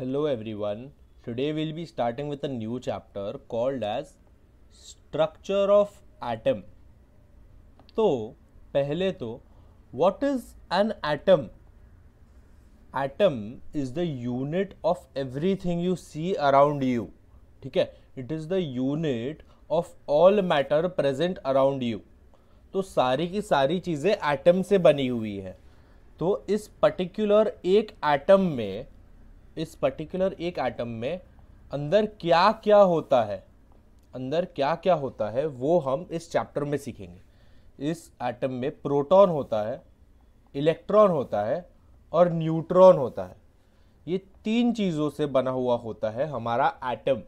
Hello everyone. Today we'll be starting with a new chapter called as Structure of Atom. तो पहले तो what is an atom? Atom is the unit of everything you see around you. ठीक है It is the unit of all matter present around you. तो सारी की सारी चीज़ें एटम से बनी हुई है तो इस पर्टिकुलर एक एटम में इस पर्टिकुलर एक आइटम में अंदर क्या क्या होता है अंदर क्या क्या होता है वो हम इस चैप्टर में सीखेंगे इस एटम में प्रोटॉन होता है इलेक्ट्रॉन होता है और न्यूट्रॉन होता है ये तीन चीज़ों से बना हुआ होता है हमारा एटम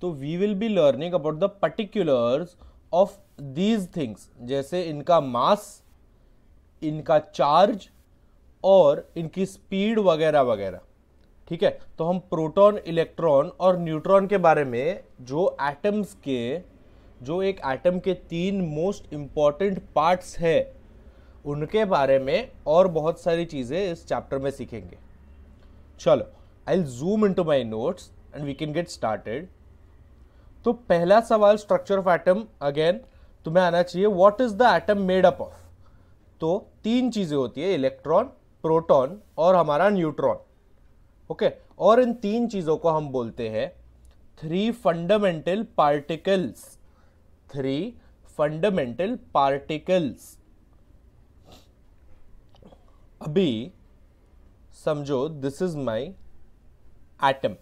तो we will be learning about the particulars of these things जैसे इनका मास इनका चार्ज और इनकी स्पीड वगैरह वगैरह ठीक है तो हम प्रोटॉन इलेक्ट्रॉन और न्यूट्रॉन के बारे में जो एटम्स के जो एक एटम के तीन मोस्ट इम्पॉर्टेंट पार्ट्स है उनके बारे में और बहुत सारी चीज़ें इस चैप्टर में सीखेंगे चलो I zoom in to my notes and we can get started तो पहला सवाल स्ट्रक्चर ऑफ एटम अगेन तुम्हें आना चाहिए what is the atom made up of तो तीन चीज़ें होती है इलेक्ट्रॉन प्रोटॉन और हमारा न्यूट्रॉन ओके और इन तीन चीज़ों को हम बोलते हैं three fundamental particles three fundamental particles अभी समझो दिस इज माय एटम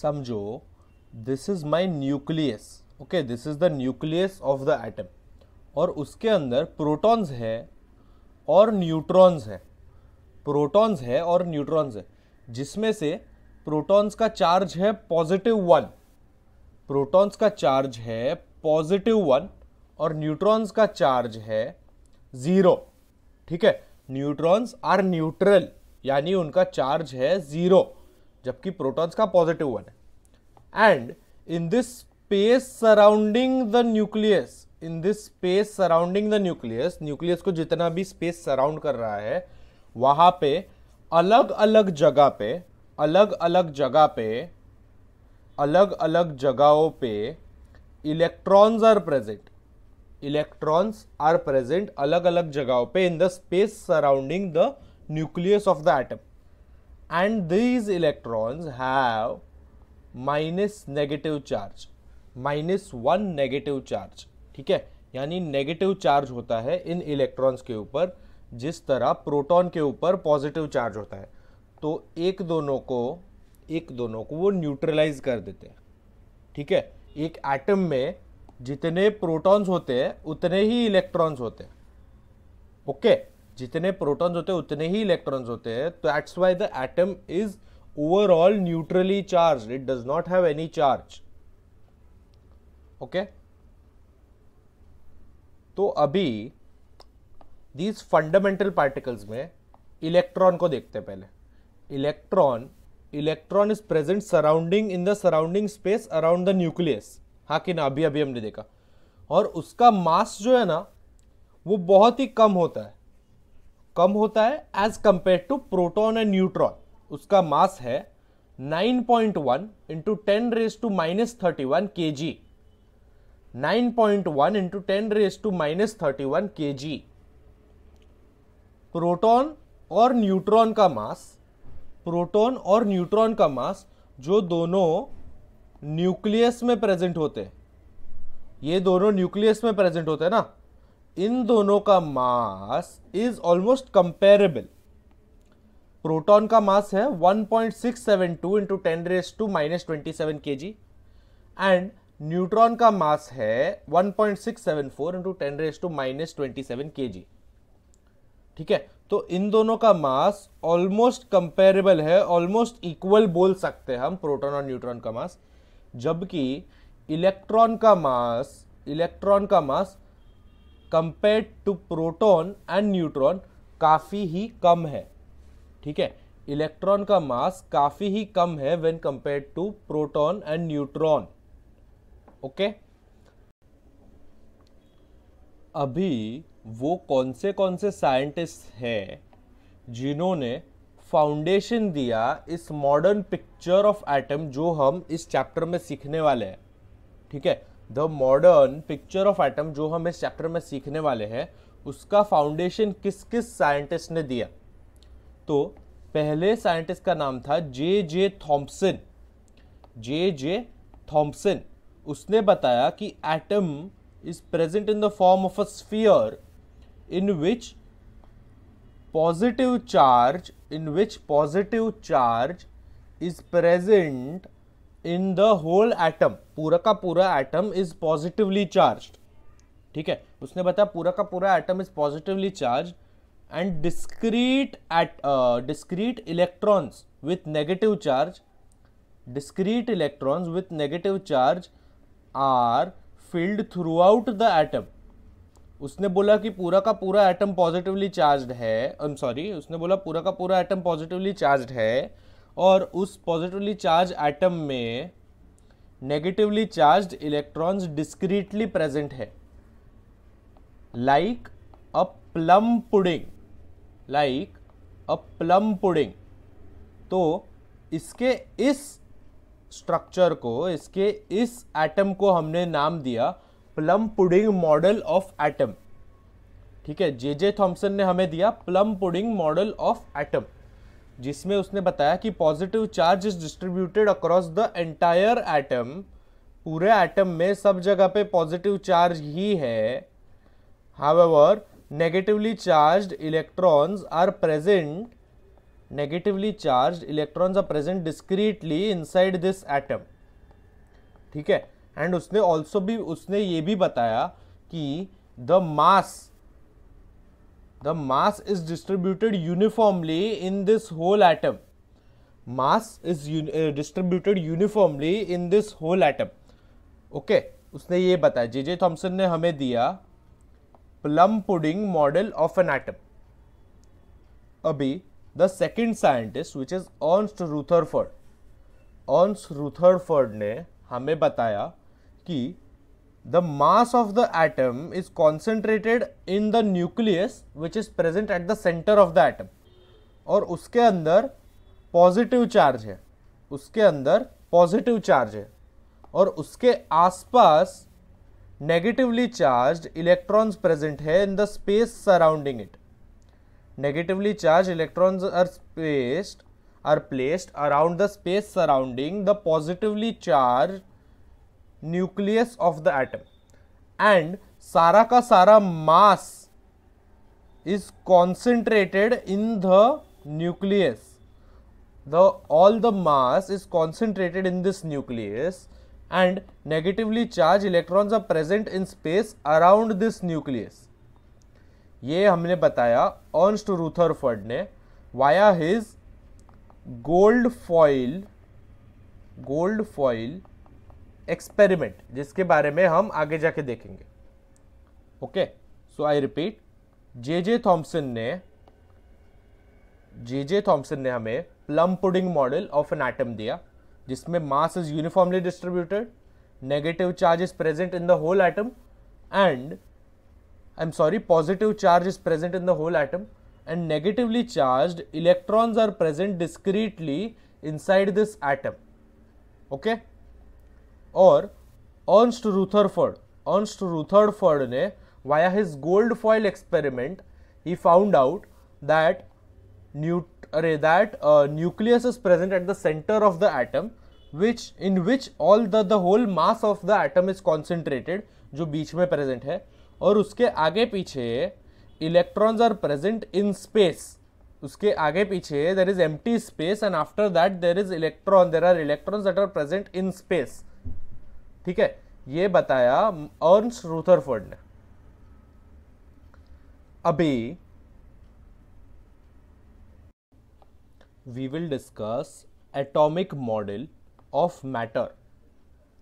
समझो this is my nucleus okay this is the nucleus of the atom और उसके अंदर प्रोटॉन्स है और न्यूट्रॉन्स है प्रोटॉन्स है और न्यूट्रॉन्स है जिसमें से प्रोटॉन्स का चार्ज है पॉजिटिव वन प्रोटॉन्स का चार्ज है पॉजिटिव वन और न्यूट्रॉन्स का चार्ज है ज़ीरो ठीक है न्यूट्रॉन्स आर न्यूट्रल यानी उनका चार्ज है ज़ीरो जबकि प्रोटॉन्स का पॉजिटिव वन है and in this space surrounding the nucleus in this space surrounding the nucleus nucleus को जितना भी स्पेस सराउंड कर रहा है वहाँ पे अलग अलग जगह पे अलग अलग जगह पे अलग अलग जगहों पे electrons are present electrons are present अलग अलग जगहों पे in the space surrounding the nucleus of the atom and these electrons have minus negative charge minus one negative charge ठीक है यानी नेगेटिव चार्ज होता है इन इलेक्ट्रॉन्स के ऊपर जिस तरह प्रोटॉन के ऊपर पॉजिटिव चार्ज होता है तो एक दोनों को एक दोनों को वो न्यूट्रलाइज कर देते हैं ठीक है एक एटम में जितने प्रोटॉन्स होते हैं उतने ही इलेक्ट्रॉन्स होते हैं ओके जितने प्रोटॉन्स होते हैं उतने ही इलेक्ट्रॉन्स होते हैं तो that's why the atom is overall neutrally charge it does not have any charge okay तो अभी दीज फंडामेंटल पार्टिकल्स में इलेक्ट्रॉन को देखते हैं पहले electron electron is present surrounding in the surrounding space around the nucleus हाँ कि ना अभी अभी हमने देखा और उसका मास जो है ना वो बहुत ही कम होता है कम होता है as compare to proton and neutron उसका मास है 9.1 point one into ten raise to minus thirty one K G nine point one into ten raise to minus thirty one K G proton और neutron का मास proton और neutron का मास जो दोनों nucleus में present होते हैं ये दोनों न्यूक्लियस में प्रेजेंट होते हैं ना इन दोनों का mass is almost comparable proton का मास है 1.672 into ten raise to minus twenty seven K G and neutron का मास है 1.674 into ten raise to minus twenty seven K G ठीक है तो इन दोनों का मास ऑलमोस्ट कंपेरेबल है ऑलमोस्ट इक्वल बोल सकते हैं हम प्रोटॉन और न्यूट्रॉन का मास जबकि इलेक्ट्रॉन का मास इलेक्ट्रॉन का mass compare to proton and neutron काफ़ी ही कम है ठीक है इलेक्ट्रॉन का मास काफ़ी ही कम है when compare to proton and neutron okay अभी वो कौन से कौन से साइंटिस्ट हैं जिन्होंने फाउंडेशन दिया इस मॉडर्न पिक्चर ऑफ एटम जो हम इस चैप्टर में सीखने वाले हैं ठीक है the modern picture of atom जो हम इस चैप्टर में सीखने वाले हैं उसका फाउंडेशन किस किस साइंटिस्ट ने दिया तो पहले साइंटिस्ट का नाम था जे जे थॉम्पसन जे जे थॉम्पसन उसने बताया कि atom is present in the form of a sphere in which positive charge in which positive charge is present in the whole atom पूरा का पूरा atom is positively charged ठीक है उसने बताया पूरा का पूरा atom is positively charged and discrete at uh, discrete electrons with negative charge discrete electrons with negative charge are filled throughout the atom उसने बोला कि पूरा का पूरा एटम पॉजिटिवली चार्ज्ड है आई एम सॉरी उसने बोला पूरा का पूरा एटम पॉजिटिवली चार्ज्ड है और उस पॉजिटिवली चार्ज एटम में negatively charged electrons discretely present है like a plum pudding like a plum pudding तो इसके इस स्ट्रक्चर को इसके इस एटम को हमने नाम दिया plum pudding model of atom ठीक है जे जे थॉम्सन ने हमें दिया plum pudding model of atom जिसमें उसने बताया कि positive charge is distributed across the entire atom पूरे एटम में सब जगह पे पॉजिटिव चार्ज ही है however negatively charge electrons are present negatively charge electrons are present discretely inside this atom ठीक है एंड उसने ऑल्सो भी उसने ये भी बताया कि the mass the mass is distributed uniformly in this whole atom mass is distributed uniformly in this whole atom okay उसने ये बताया जे जे थॉम्सन ने हमें दिया plum pudding model of an atom अभी the second scientist which is Ernest Rutherford Ernest Rutherford ने हमें बताया कि the mass of the atom is concentrated in the nucleus which is present at the centre of the atom और उसके अंदर positive charge है उसके अंदर पॉजिटिव चार्ज है और उसके आसपास नेगेटिवली चार्ज इलेक्ट्रॉन्स प्रेजेंट है in the space surrounding it negatively charge electrons are spaced are placed around the space surrounding the positively charge nucleus of the atom and सारा का सारा mass is concentrated in the nucleus the all the mass is concentrated in this nucleus and negatively charge electrons are present in space around this nucleus ये हमने बताया Ernest Rutherford ने via his gold foil gold foil experiment जिसके बारे में हम आगे जाके देखेंगे okay so I repeat J J Thomson ने जे जे थॉम्सन ने हमें plum pudding model of an atom दिया जिसमें mass is uniformly distributed negative charge is present in the whole atom and I am sorry positive charge is present in the whole atom and negatively charge electrons are present discretely inside this atom okay और Ernest Rutherford Ernest Rutherford ने via his gold foil experiment he found out that new अरे that nucleus is present at the centre of the atom which in which all the the whole mass of the atom is concentrated जो बीच में present है और उसके आगे पीछे electrons are present in space उसके आगे पीछे there is empty space and after that there is electron there are electrons that are present in space ठीक है ये बताया अर्नस रूथरफोर्ड ने अभी we will discuss atomic model of matter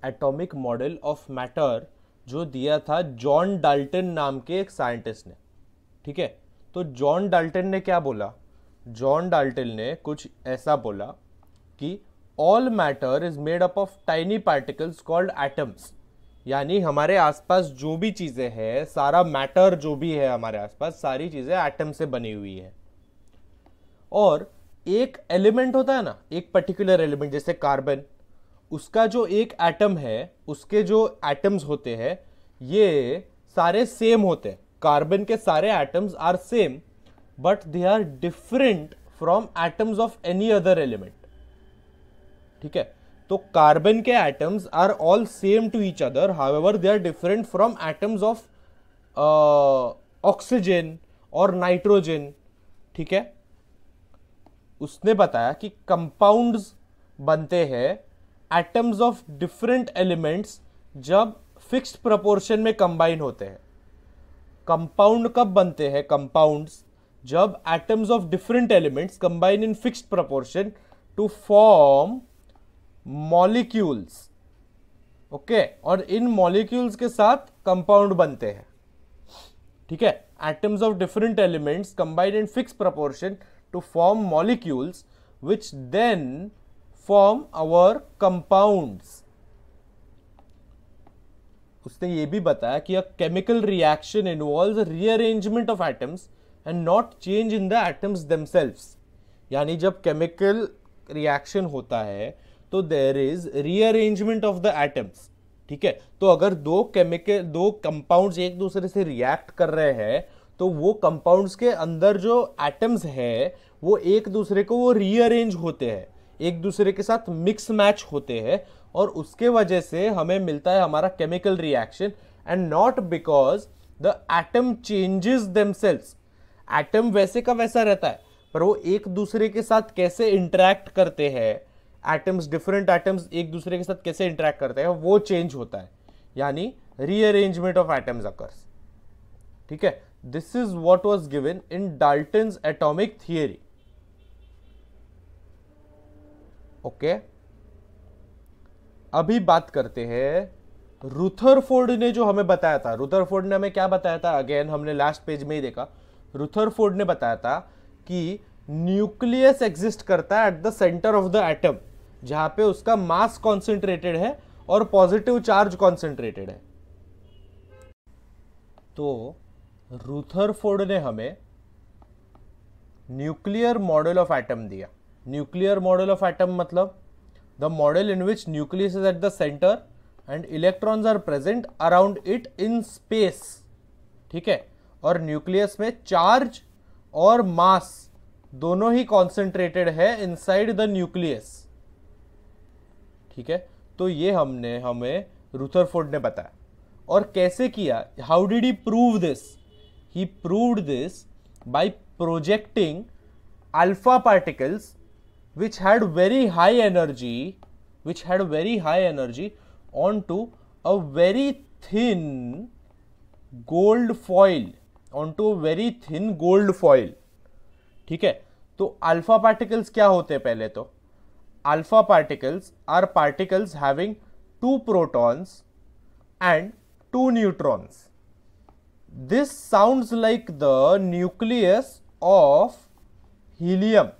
atomic model of matter जो दिया था John Dalton नाम के एक साइंटिस्ट ने ठीक है तो जॉन डाल्टन ने क्या बोला जॉन डाल्टन ने कुछ ऐसा बोला कि all matter is made up of tiny particles called atoms यानी हमारे आसपास जो भी चीज़ें हैं सारा मैटर जो भी है हमारे आसपास सारी चीज़ें एटम से बनी हुई है और एक एलिमेंट होता है ना एक पर्टिकुलर एलिमेंट जैसे कार्बन उसका जो एक एटम है उसके जो एटम्स होते हैं ये सारे सेम होते हैं कार्बन के सारे atoms are same but they are different from atoms of any other element ठीक है तो कार्बन के atoms are all same to each other however they are different from atoms of oxygen और nitrogen ठीक है उसने बताया कि कंपाउंड्स बनते हैं एटम्स ऑफ डिफरेंट एलिमेंट्स जब फिक्स्ड प्रपोर्शन में कंबाइन होते हैं कंपाउंड कब बनते हैं कंपाउंड्स जब atoms of different elements combine in fixed proportion to form molecules okay और इन मॉलिक्यूल्स के साथ कंपाउंड बनते हैं ठीक है atoms of different elements combined in fix proportion to form molecules which then form our compound उसने ये भी बताया कि a chemical reaction involve rearrangement of atoms and not change in the atoms themselves यानी जब केमिकल रिएक्शन होता है तो there is rearrangement of the atoms ठीक है तो अगर दो केमिकल दो कंपाउंड्स एक दूसरे से रिएक्ट कर रहे हैं तो वो कंपाउंड्स के अंदर जो एटम्स है वो एक दूसरे को वो रीअरेंज होते हैं एक दूसरे के साथ मिक्स मैच होते हैं और उसके वजह से हमें मिलता है हमारा chemical reaction and not because the atom changes themselves atom वैसे का वैसा रहता है पर वो एक दूसरे के साथ कैसे इंटरेक्ट करते हैं एटम्स डिफरेंट एटम्स एक दूसरे के साथ कैसे इंटरेक्ट करते हैं वो चेंज होता है यानी रीअरेंजमेंट ऑफ एटम्स अकर्स ठीक है this is what was given in Dalton atomic theory okay अभी बात करते हैं रुथरफोर्ड ने जो हमें बताया था रुथरफोर्ड ने हमें क्या बताया था अगेन हमने लास्ट पेज में ही देखा रुथरफोर्ड ने बताया था कि न्यूक्लियस एग्जिस्ट करता है at the centre of the atom जहां पे उसका मास कॉन्सेंट्रेटेड है और पॉजिटिव चार्ज कॉन्सेंट्रेटेड है तो रूथरफोर्ड ने हमें न्यूक्लियर मॉडल ऑफ एटम दिया न्यूक्लियर मॉडल ऑफ एटम मतलब the model in which nucleus is at the centre and electrons are present around it in space ठीक है और न्यूक्लियस में चार्ज और मास दोनों ही कॉन्सेंट्रेटेड है इनसाइड द न्यूक्लियस ठीक है तो ये हमने हमें रुथरफोर्ड ने बताया और कैसे किया how did he prove this he proved this by projecting alpha particles which had very high energy which had very high energy on to a very thin gold foil on to a very thin gold foil ठीक है तो alpha particles क्या होते हैं पहले तो alpha particles are particles having two protons and two neutrons. This sounds like the nucleus of helium.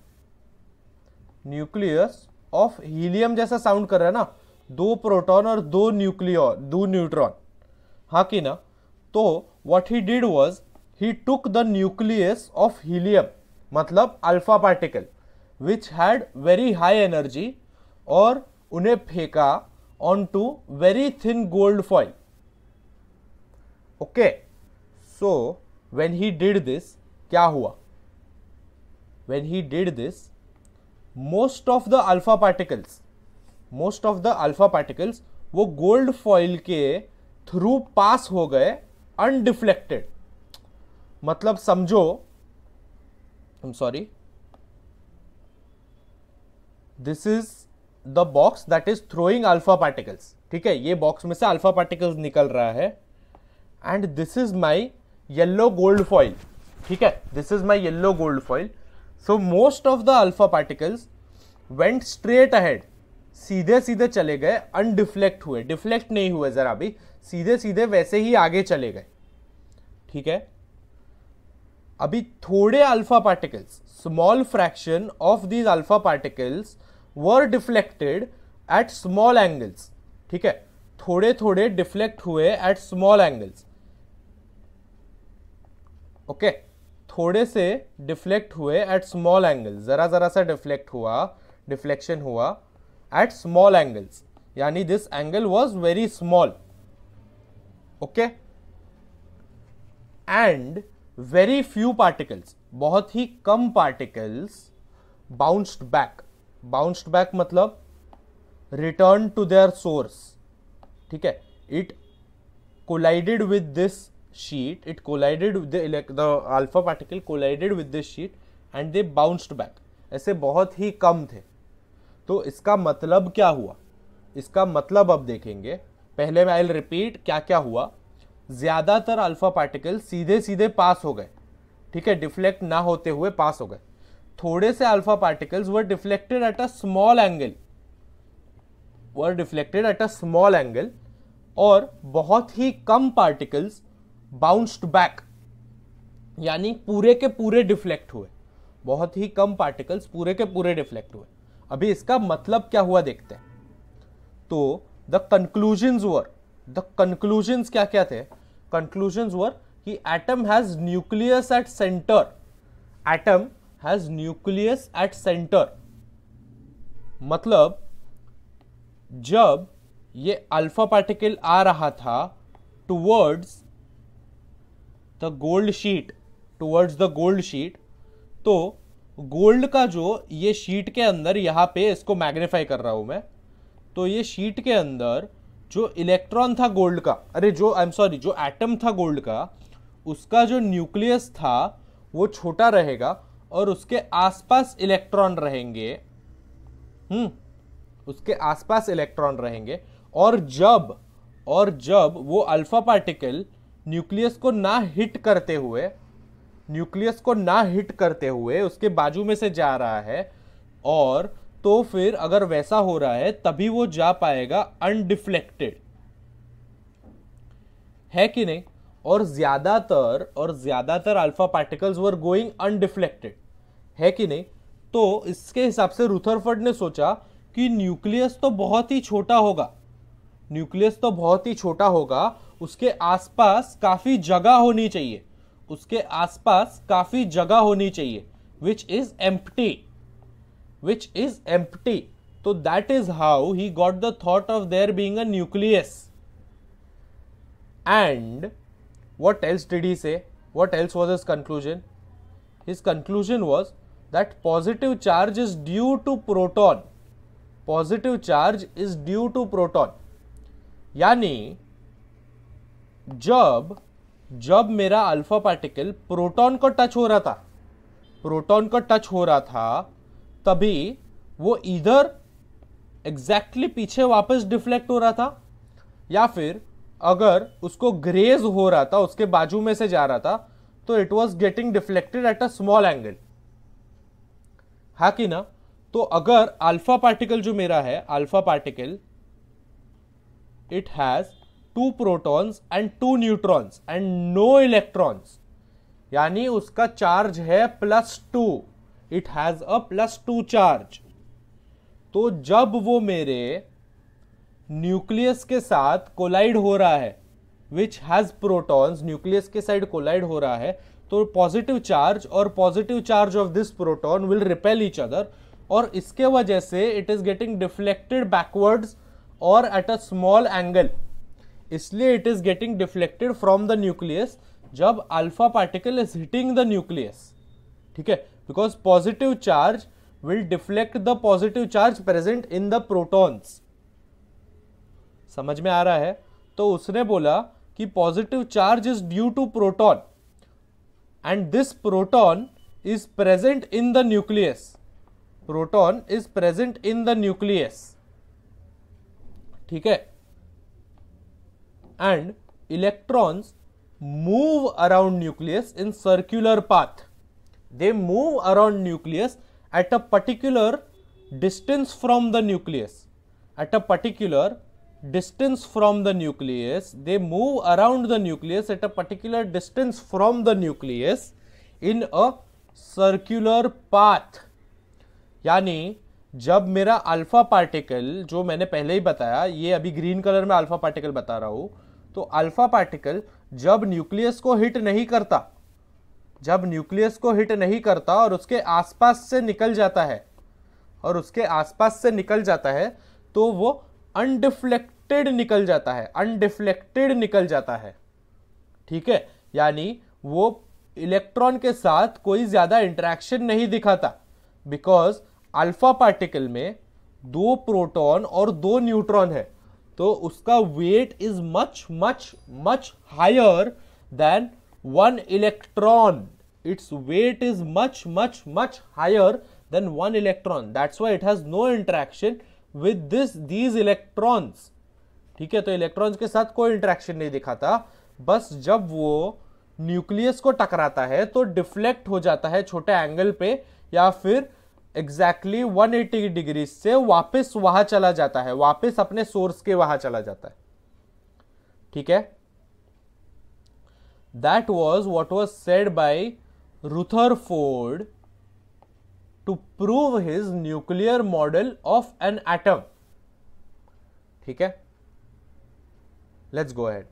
Nucleus of helium jaisa sound kar raha hai na दो proton और दो न्यूक्लियन दो न्यूट्रॉन हाँ कि ना तो what he did was he took the nucleus of helium मतलब alpha particle which had very high energy और उन्हें फेंका on to very thin gold foil okay so when he did this क्या हुआ when he did this most of the alpha particles most of the alpha particles वो gold foil के through pass हो गए undeflected मतलब समझो I am sorry this is the box that is throwing alpha particles ठीक है ये box में से अल्फा पार्टिकल्स निकल रहा है and this is my yellow gold foil ठीक है this is my yellow gold foil so most of the alpha particles went straight ahead सीधे सीधे चले गए अनडिफ्लेक्ट हुए डिफ्लेक्ट नहीं हुए ज़रा भी सीधे सीधे वैसे ही आगे चले गए ठीक है अभी थोड़े alpha particles small fraction of these alpha particles were deflected at small angles ठीक है थोड़े थोड़े डिफ्लेक्ट हुए एट स्मॉल एंगल्स ओके थोड़े से डिफ्लेक्ट हुए एट स्मॉल एंगल्स ज़रा ज़रा सा डिफ्लेक्ट हुआ डिफ्लेक्शन हुआ एट स्मॉल एंगल्स यानी this angle was very small okay and very few particles बहुत ही कम particles bounced back bounced back मतलब रिटर्न टू देयर सोर्स ठीक है it collided with this sheet it collided with the alpha particle collided with this sheet and they and back ऐसे बहुत ही कम थे तो इसका मतलब क्या हुआ इसका मतलब अब देखेंगे पहले मैं आई रिपीट क्या क्या हुआ ज़्यादातर अल्फा पार्टिकल सीधे सीधे पास हो गए ठीक है डिफ्लेक्ट ना होते हुए पास हो गए थोड़े से alpha particles were deflected at a small angle were deflected at a small angle और बहुत ही कम पार्टिकल्स बाउंस्ड बैक यानी पूरे के पूरे डिफ्लेक्ट हुए बहुत ही कम पार्टिकल्स पूरे के पूरे डिफ्लेक्ट हुए अभी इसका मतलब क्या हुआ देखते हैं तो the conclusions were the conclusions क्या क्या थे कंक्लूजन्स वर कि atom has nucleus at centre atom has nucleus at centre मतलब जब ये अल्फा पार्टिकल आ रहा था towards the gold sheet towards the gold sheet तो गोल्ड का जो ये शीट के अंदर यहाँ पे इसको मैग्नीफाई कर रहा हूँ मैं तो ये शीट के अंदर जो इलेक्ट्रॉन था गोल्ड का अरे जो आई एम सॉरी जो एटम था गोल्ड का उसका जो न्यूक्लियस था वो छोटा रहेगा और उसके आसपास इलेक्ट्रॉन रहेंगे हम्म उसके आसपास इलेक्ट्रॉन रहेंगे और जब और जब वो अल्फा पार्टिकल न्यूक्लियस को ना हिट करते हुए न्यूक्लियस को ना हिट करते हुए उसके बाजू में से जा रहा है और तो फिर अगर वैसा हो रहा है तभी वो जा पाएगा अनडिफ्लेक्टेड है कि नहीं और ज़्यादातर और ज़्यादातर alpha particles were going undeflected है कि नहीं तो इसके हिसाब से रूथरफर्ड ने सोचा कि न्यूक्लियस तो बहुत ही छोटा होगा न्यूक्लियस तो बहुत ही छोटा होगा उसके आसपास काफ़ी जगह होनी चाहिए उसके आसपास काफ़ी जगह होनी चाहिए which is empty which is empty तो that is how he got the thought of there being a nucleus and What else did he say? What else was his conclusion? His conclusion was that positive charge is due to proton. Positive charge is due to proton. yani जब जब मेरा alpha particle proton को touch हो रहा था proton को touch हो रहा था तभी वो इधर एग्जैक्टली exactly पीछे वापस डिफ्लेक्ट हो रहा था या फिर अगर उसको ग्रेज हो रहा था उसके बाजू में से जा रहा था तो it was getting deflected at a small angle हा कि ना तो अगर अल्फा पार्टिकल जो मेरा है alpha particle it has two protons and two neutrons and no electrons यानी उसका चार्ज है plus two it has a plus two charge तो जब वो मेरे न्यूक्लियस के साथ कोलाइड हो रहा है विच हैज़ प्रोटॉन्स न्यूक्लियस के साइड कोलाइड हो रहा है तो पॉजिटिव चार्ज और positive charge of this proton will repel each other और इसके वजह से it is getting deflected backwards और एट अ स्मॉल एंगल इसलिए it is getting deflected from the nucleus जब alpha particle is hitting the nucleus ठीक है because positive charge will deflect the positive charge present in the protons समझ में आ रहा है तो उसने बोला कि positive charge is due to proton and this proton is present in the nucleus proton is present in the nucleus ठीक है and electrons move around nucleus in circular path they move around nucleus at a particular distance from the nucleus at a particular distance from the nucleus they move around the nucleus at a particular distance from the nucleus in a circular path यानी जब मेरा alpha particle जो मैंने पहले ही बताया ये अभी green colour में अल्फा पार्टिकल बता रहा हूँ तो अल्फा पार्टिकल जब न्यूक्लियस को हिट नहीं करता जब न्यूक्लियस को हिट नहीं करता और उसके आसपास से निकल जाता है और उसके आसपास से निकल जाता है तो वो अनडिफ्लेक्टेड निकल जाता है अनडिफ्लेक्टेड निकल जाता है ठीक है यानी वो इलेक्ट्रॉन के साथ कोई ज़्यादा इंट्रैक्शन नहीं दिखाता बिकॉज अल्फा पार्टिकल में दो प्रोटॉन और दो न्यूट्रॉन है तो उसका weight is much much much higher than one electron its weight is much much much higher than one electron that's why it has no interaction with this these electrons ठीक है तो electrons के साथ कोई interaction नहीं दिखाता बस जब वो न्यूक्लियस को टकराता है तो डिफ्लेक्ट हो जाता है छोटे एंगल पे या फिर एग्जैक्टली exactly 180 डिग्री से वापस वहां चला जाता है वापस अपने सोर्स के वहां चला जाता है ठीक है that was what was said by Rutherford to prove his nuclear model of an atom ठीक है लेट्स गो अहेड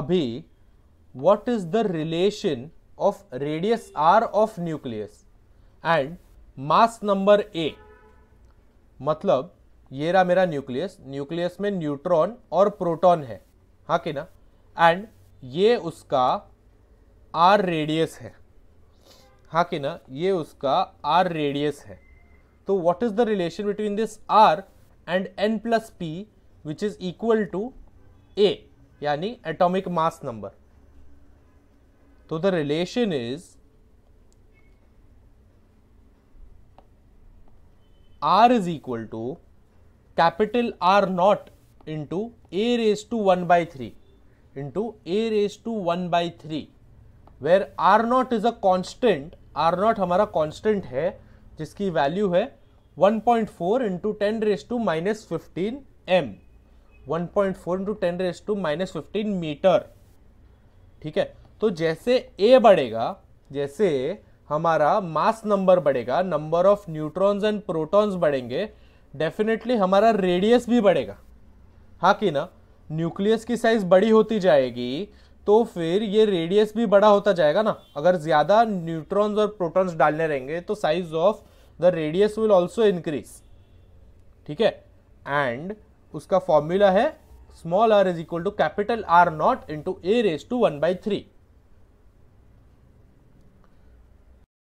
अभी what is the relation of radius R of nucleus and mass number A मतलब ये रहा मेरा nucleus nucleus में neutron और proton है हा कि ना एंड ये उसका आर रेडियस है हाँ कि ना ये उसका आर रेडियस है तो what is the relation between this R and N plus P which is equal to A यानी एटॉमिक मास नंबर तो the relation is R is equal to capital R not into A raise to one by three into A raise to one by three where R naught is a constant R naught हमारा constant है जिसकी value है 1.4 point four into ten raise to minus fifteen M one point four into ten raise to minus fifteen metre ठीक है तो जैसे A बढ़ेगा जैसे हमारा मास नंबर बढ़ेगा number of neutrons and protons बढ़ेंगे डेफिनेटली हमारा रेडियस भी बढ़ेगा हाँ कि ना न्यूक्लियस की साइज बड़ी होती जाएगी तो फिर ये रेडियस भी बड़ा होता जाएगा ना अगर ज़्यादा न्यूट्रॉन्स और प्रोटॉन्स डालने रहेंगे तो size of the radius will also increase ठीक है एंड उसका फॉर्मूला है small R is equal to capital R not into A raise to one by three